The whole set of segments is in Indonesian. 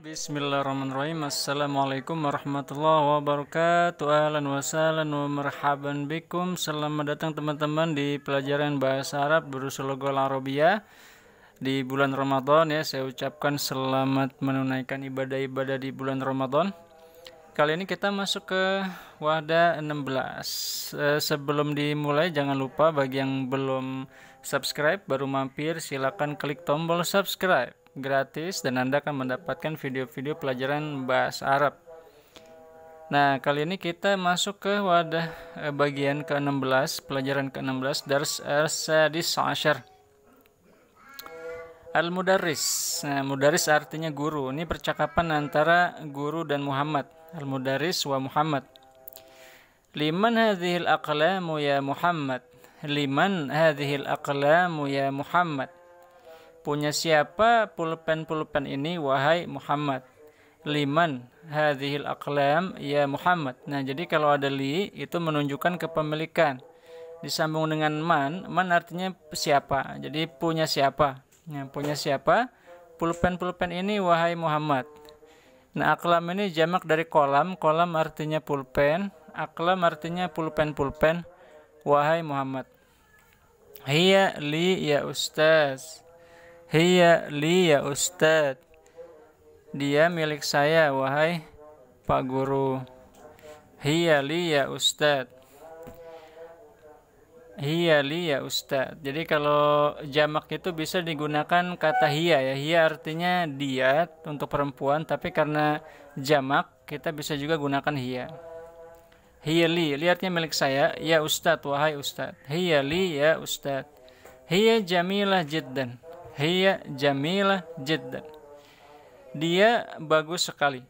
Bismillahirrahmanirrahim Assalamualaikum warahmatullahi wabarakatuh Ahlan wa sahlan wa marhaban bikum Selamat datang teman-teman di pelajaran bahasa Arab Berusulogol Arabia Di bulan Ramadan ya Saya ucapkan selamat menunaikan ibadah-ibadah di bulan Ramadan Kali ini kita masuk ke wadah 16 eh, Sebelum dimulai jangan lupa bagi yang belum subscribe Baru mampir silakan klik tombol subscribe gratis dan Anda akan mendapatkan video-video pelajaran bahasa Arab. Nah, kali ini kita masuk ke wadah eh, bagian ke-16, pelajaran ke-16 Dars Ersadis Ashar. al mudaris Nah, mudaris artinya guru. Ini percakapan antara guru dan Muhammad. al mudaris wa Muhammad. Liman hadhil aqlamu ya Muhammad? Liman hadhil aqlamu ya Muhammad? Punya siapa pulpen-pulpen ini wahai Muhammad? Liman hadhil aqlam ya Muhammad. Nah, jadi kalau ada li itu menunjukkan kepemilikan. Disambung dengan man, man artinya siapa. Jadi punya siapa? Nah, punya siapa? Pulpen-pulpen ini wahai Muhammad. Nah, aklam ini jamak dari kolam. Kolam artinya pulpen, aklam artinya pulpen-pulpen. Wahai Muhammad. Hiya li ya ustaz. Hiya li ya ustad, Dia milik saya, wahai Pak Guru. Hiya li ya ustad. Hiya li ya ustad. Jadi kalau jamak itu bisa digunakan kata hiya ya. Hiya artinya dia untuk perempuan, tapi karena jamak kita bisa juga gunakan hiya. Hiya li, lihatnya milik saya. Ya ustad. wahai ustad. Hiya li ya ustad. Hiya jamilah jiddan hiya Jamila jiddan dia bagus sekali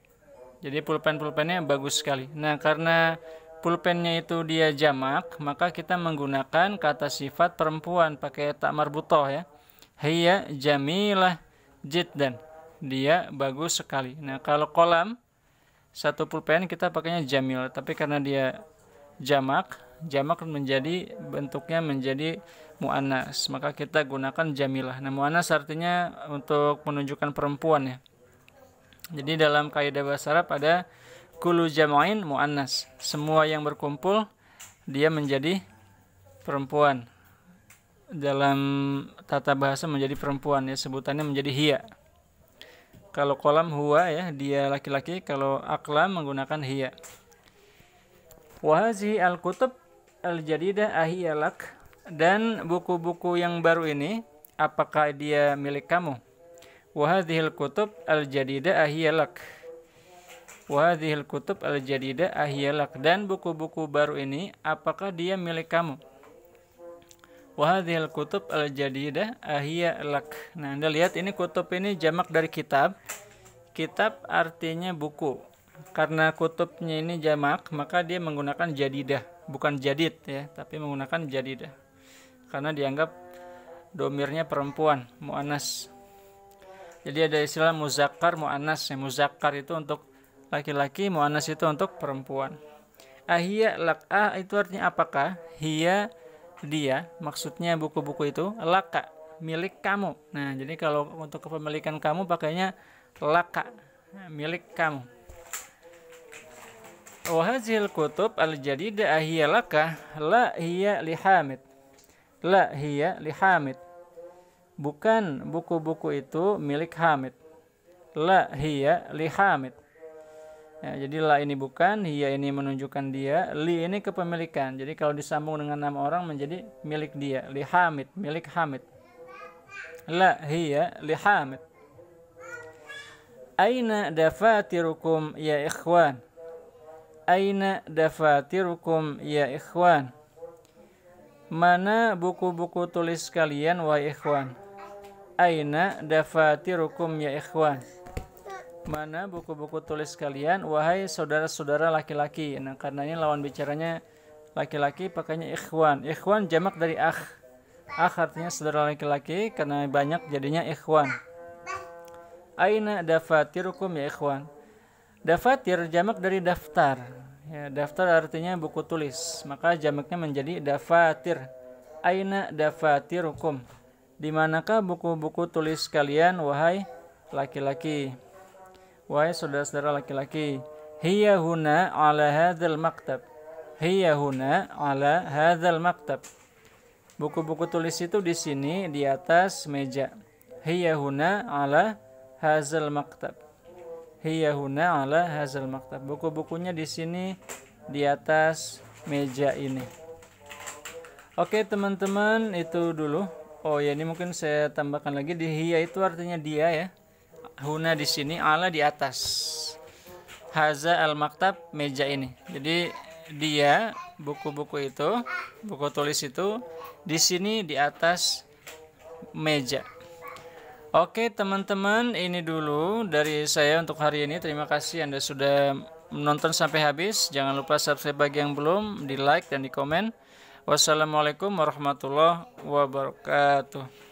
jadi pulpen-pulpennya bagus sekali nah karena pulpennya itu dia jamak maka kita menggunakan kata sifat perempuan pakai tak marbutoh ya hiya Jamila jiddan dia bagus sekali nah kalau kolam satu pulpen kita pakainya jamil tapi karena dia jamak jamak menjadi bentuknya menjadi muannas maka kita gunakan jamilah nah muannas artinya untuk menunjukkan perempuan ya jadi dalam kaidah bahasa Arab ada kulu jamain muannas semua yang berkumpul dia menjadi perempuan dalam tata bahasa menjadi perempuan ya sebutannya menjadi hia. kalau kolam huwa ya dia laki-laki kalau aklam menggunakan hia. wahazi al kutub al-jadidah ahiyalak dan buku-buku yang baru ini apakah dia milik kamu? Wahadhil kutub al-jadidah ahiyalak. Wahadhil kutub al-jadidah ahiyalak dan buku-buku baru ini apakah dia milik kamu? Wahadhil kutub al-jadidah ahiyalak. Nah, Anda lihat ini kutub ini jamak dari kitab. Kitab artinya buku. Karena kutubnya ini jamak, maka dia menggunakan jadidah bukan jadid ya, tapi menggunakan jadidah. Ya. Karena dianggap domirnya perempuan, mu'anas. Jadi ada istilah muzakkar, mu'anas. Ya, muzakkar itu untuk laki-laki, mu'anas itu untuk perempuan. Ahia lak'a ah, itu artinya apakah? Hia dia, maksudnya buku-buku itu, laka, milik kamu. Nah, jadi kalau untuk kepemilikan kamu pakainya laka, milik kamu kutub al الجديدة هي laka la هي لحامد la hiya li Bukan buku-buku itu milik Hamid. La hiya li Ya, jadi la ini bukan, hiya ini menunjukkan dia, li ini kepemilikan. Jadi kalau disambung dengan nama orang menjadi milik dia, li Hamid, milik Hamid. La hiya li Hamid. Aina dafatirukum ya ikhwan? Aina dafatirukum ya ikhwan? Mana buku-buku tulis kalian wahai ikhwan? Aina dafatirukum ya ikhwan? Mana buku-buku tulis kalian wahai saudara-saudara laki-laki? Nah, ini lawan bicaranya laki-laki pakainya ikhwan. Ikhwan jamak dari akh. Akh artinya saudara laki-laki karena banyak jadinya ikhwan. Aina dafatirukum ya ikhwan? Dafatir jamak dari daftar. Ya, daftar artinya buku tulis. Maka jamaknya menjadi dafatir. Aina hukum. Di manakah buku-buku tulis kalian wahai laki-laki? Wahai saudara-saudara laki-laki. Hiya huna ala hadzal maktab. Hiya huna ala hadzal maktab. Buku-buku tulis itu di sini di atas meja. Hiya huna ala hazal maktab hiyahuna ala hazal maktab. Buku-bukunya di sini di atas meja ini. Oke, teman-teman, itu dulu. Oh ya, ini mungkin saya tambahkan lagi di hiya itu artinya dia ya. Huna di sini, ala di atas. Haza al maktab meja ini. Jadi dia buku-buku itu, buku tulis itu di sini di atas meja. Oke teman-teman ini dulu dari saya untuk hari ini terima kasih Anda sudah menonton sampai habis jangan lupa subscribe bagi yang belum di like dan di komen wassalamualaikum warahmatullahi wabarakatuh